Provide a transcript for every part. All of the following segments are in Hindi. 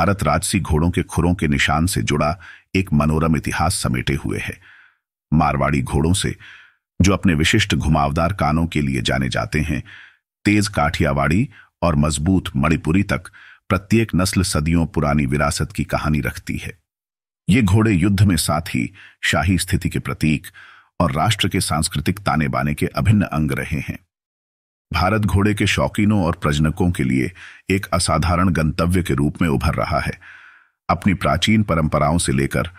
भारत राजसी घोड़ों के खुरों के निशान से जुड़ा एक मनोरम इतिहास समेटे हुए है मारवाड़ी घोड़ों से जो अपने विशिष्ट घुमावदार कानों के लिए जाने जाते हैं तेज काठियावाड़ी और मजबूत मणिपुरी तक प्रत्येक नस्ल सदियों पुरानी विरासत की कहानी रखती है ये घोड़े युद्ध में साथ ही शाही स्थिति के प्रतीक और राष्ट्र के सांस्कृतिक ताने बाने के अभिन्न अंग रहे हैं भारत घोड़े के शौकीनों और प्रजनकों के लिए एक असाधारण गंतव्य के रूप में उभर रहा है अपनी प्राचीन परंपराओं से लेकर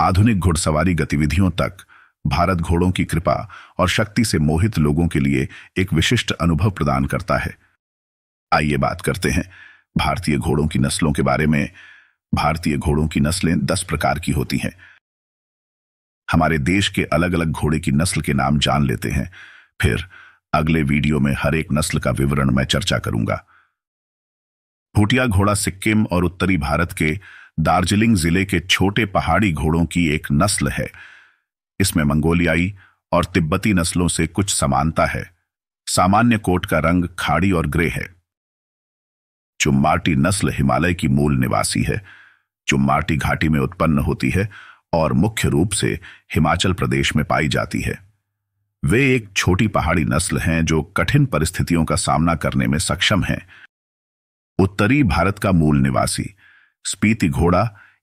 आधुनिक घुड़सवारी गतिविधियों तक भारत घोड़ों की कृपा और शक्ति से मोहित लोगों के लिए एक विशिष्ट अनुभव प्रदान करता है आइए बात करते हैं भारतीय घोड़ों की नस्लों के बारे में भारतीय घोड़ों की नस्लें दस प्रकार की होती हैं हमारे देश के अलग अलग घोड़े की नस्ल के नाम जान लेते हैं फिर अगले वीडियो में हर एक नस्ल का विवरण मैं चर्चा करूंगा भूटिया घोड़ा सिक्किम और उत्तरी भारत के दार्जिलिंग जिले के छोटे पहाड़ी घोड़ों की एक नस्ल है इसमें मंगोलियाई और तिब्बती नस्लों से कुछ समानता है सामान्य कोट का रंग खाड़ी और ग्रे है चुम्बार्टी नस्ल हिमालय की मूल निवासी है चुम्बार्टी घाटी में उत्पन्न होती है और मुख्य रूप से हिमाचल प्रदेश में पाई जाती है वे एक छोटी पहाड़ी नस्ल हैं जो कठिन परिस्थितियों का सामना करने में सक्षम हैं उत्तरी भारत का मूल निवासी स्पीति घोड़ा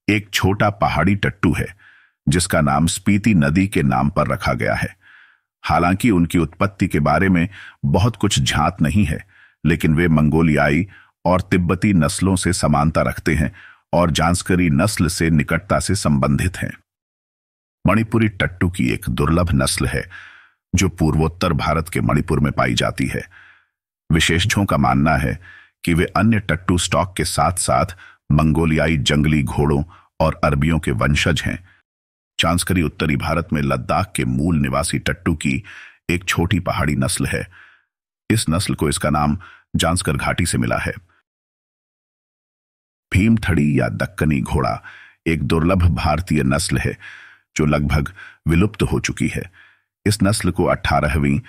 एक छोटा पहाड़ी टट्टू है जिसका नाम स्पीति नदी के नाम पर रखा गया है हालांकि उनकी उत्पत्ति के बारे में बहुत कुछ झांत नहीं है लेकिन वे मंगोलियाई और तिब्बती नस्लों से समानता रखते हैं और जांसकरी नस्ल से निकटता से संबंधित हैं मणिपुरी टट्टू की एक दुर्लभ नस्ल है जो पूर्वोत्तर भारत के मणिपुर में पाई जाती है विशेषज्ञों का मानना है कि वे अन्य टट्टू स्टॉक के साथ साथ मंगोलियाई जंगली घोड़ों और अरबियों के वंशज हैं चांसकरी उत्तरी भारत में लद्दाख के मूल निवासी टट्टू की एक छोटी पहाड़ी नस्ल है इस नस्ल को इसका नाम जांसकर घाटी से मिला है भीमथड़ी या दक्कनी घोड़ा एक दुर्लभ भारतीय नस्ल है जो लगभग विलुप्त हो चुकी है इस नस्ल को 18वीं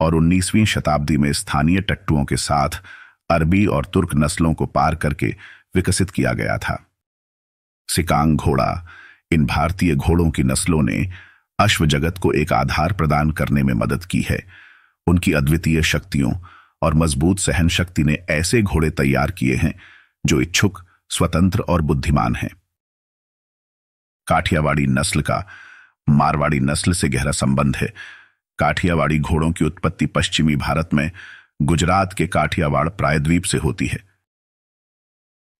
और 19वीं शताब्दी में स्थानीय टट्टुओं के साथ अरबी और तुर्क नस्लों को पार करके विकसित किया गया था सिकांग घोड़ा इन भारतीय घोड़ों की नस्लों ने अश्व जगत को एक आधार प्रदान करने में मदद की है उनकी अद्वितीय शक्तियों और मजबूत सहन शक्ति ने ऐसे घोड़े तैयार किए हैं जो इच्छुक स्वतंत्र और बुद्धिमान हैं काठियावाड़ी नस्ल का मारवाड़ी नस्ल से गहरा संबंध है काठियावाड़ी घोड़ों की उत्पत्ति पश्चिमी भारत में गुजरात के काठियावाड़ प्रायद्वीप से होती है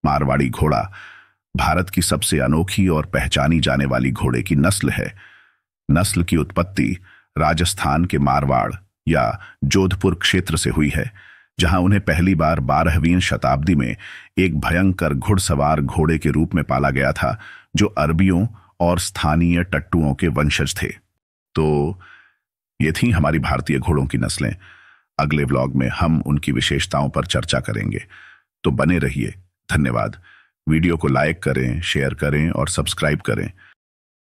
मारवाड़ी घोड़ा भारत की सबसे अनोखी और पहचानी जाने वाली घोड़े की नस्ल है नस्ल की उत्पत्ति राजस्थान के मारवाड़ या जोधपुर क्षेत्र से हुई है जहां उन्हें पहली बार बारहवीं शताब्दी में एक भयंकर घुड़सवार घोड़े के रूप में पाला गया था जो अरबियों और स्थानीय टट्टुओं के वंशज थे तो ये थी हमारी भारतीय घोड़ों की नस्लें अगले व्लॉग में हम उनकी विशेषताओं पर चर्चा करेंगे तो बने रहिए धन्यवाद वीडियो को लाइक करें शेयर करें और सब्सक्राइब करें